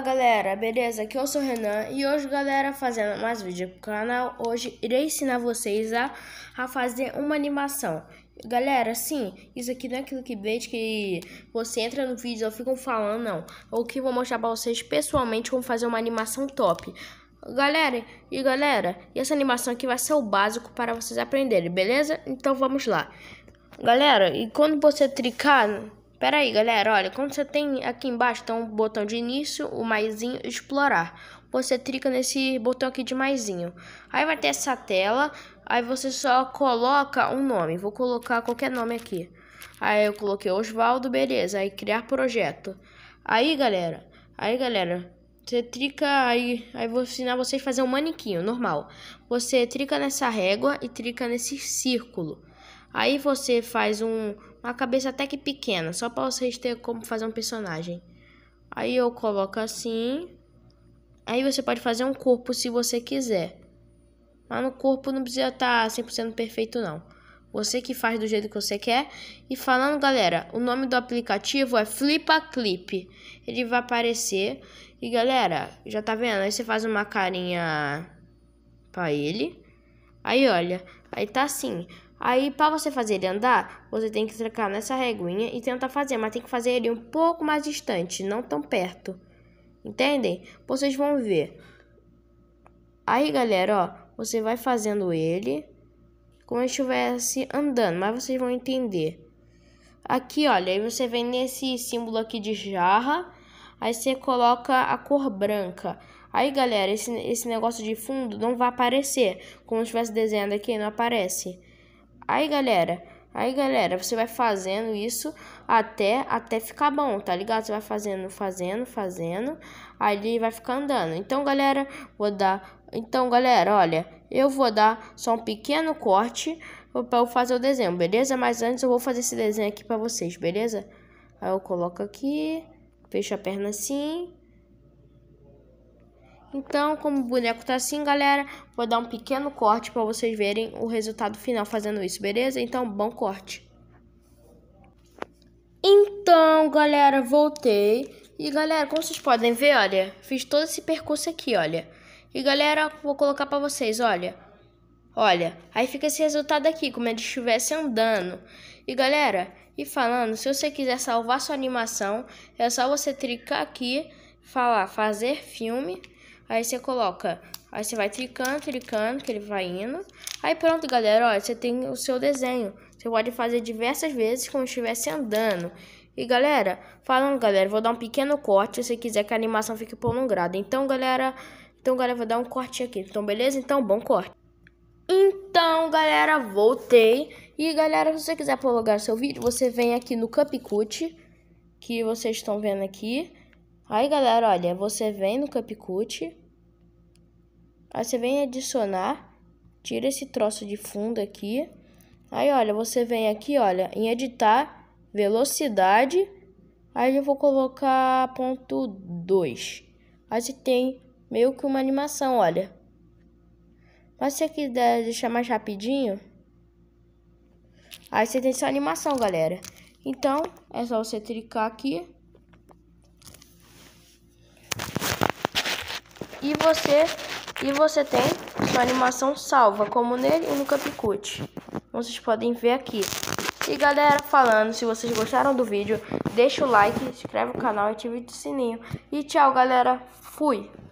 Fala galera, beleza? Aqui eu é sou o Renan e hoje galera fazendo mais vídeo pro canal Hoje irei ensinar vocês a, a fazer uma animação Galera, sim, isso aqui não é aquilo que que você entra no vídeo e ficam falando não O que vou mostrar pra vocês pessoalmente como fazer uma animação top Galera, e galera, essa animação aqui vai ser o básico para vocês aprenderem, beleza? Então vamos lá Galera, e quando você tricar Pera aí, galera, olha, quando você tem aqui embaixo tem um botão de início, o maisinho, explorar. Você clica nesse botão aqui de maisinho. Aí vai ter essa tela, aí você só coloca um nome. Vou colocar qualquer nome aqui. Aí eu coloquei Osvaldo, beleza. Aí criar projeto. Aí, galera, aí, galera, você trica aí, aí vou ensinar vocês a fazer um manequinho normal. Você trica nessa régua e trica nesse círculo. Aí você faz um, uma cabeça até que pequena, só para vocês terem como fazer um personagem. Aí eu coloco assim. Aí você pode fazer um corpo se você quiser. Mas no corpo não precisa estar tá 100% perfeito não. Você que faz do jeito que você quer. E falando, galera, o nome do aplicativo é Flipa Clip. Ele vai aparecer. E galera, já tá vendo? Aí você faz uma carinha para ele. Aí olha, aí tá assim. Aí, para você fazer ele andar, você tem que trancar nessa reguinha e tentar fazer, mas tem que fazer ele um pouco mais distante, não tão perto. Entendem? Vocês vão ver. Aí, galera, ó, você vai fazendo ele como se estivesse andando, mas vocês vão entender. Aqui, olha, aí você vem nesse símbolo aqui de jarra, aí você coloca a cor branca. Aí, galera, esse, esse negócio de fundo não vai aparecer, como se estivesse desenhando aqui, não aparece. Aí, galera, aí, galera, você vai fazendo isso até até ficar bom, tá ligado? Você vai fazendo, fazendo, fazendo, aí vai ficar andando. Então, galera, vou dar, então, galera, olha, eu vou dar só um pequeno corte para eu fazer o desenho, beleza? Mas antes eu vou fazer esse desenho aqui para vocês, beleza? Aí eu coloco aqui, fecho a perna assim, então, como o boneco tá assim, galera, vou dar um pequeno corte para vocês verem o resultado final fazendo isso, beleza? Então, bom corte. Então, galera, voltei. E, galera, como vocês podem ver, olha, fiz todo esse percurso aqui, olha. E, galera, vou colocar para vocês, olha. Olha, aí fica esse resultado aqui, como é estivesse andando. E, galera, e falando, se você quiser salvar sua animação, é só você clicar aqui, falar fazer filme Aí você coloca, aí você vai clicando, clicando, que ele vai indo. Aí pronto, galera, ó, você tem o seu desenho. Você pode fazer diversas vezes como estivesse andando. E galera, falando galera, vou dar um pequeno corte se quiser que a animação fique prolongada. Então galera, então galera, vou dar um corte aqui. Então beleza? Então bom corte. Então galera, voltei. E galera, se você quiser prolongar seu vídeo, você vem aqui no CapCut, que vocês estão vendo aqui. Aí, galera, olha, você vem no Capcut, aí você vem adicionar, tira esse troço de fundo aqui, aí, olha, você vem aqui, olha, em editar, velocidade, aí eu vou colocar ponto 2. Aí você tem meio que uma animação, olha. Mas se você quiser deixar mais rapidinho, aí você tem essa animação, galera. Então, é só você clicar aqui e você e você tem sua animação salva, como nele e no Capcut. Vocês podem ver aqui. E galera, falando, se vocês gostaram do vídeo, deixa o like, inscreve no canal e ativa o sininho. E tchau, galera. Fui!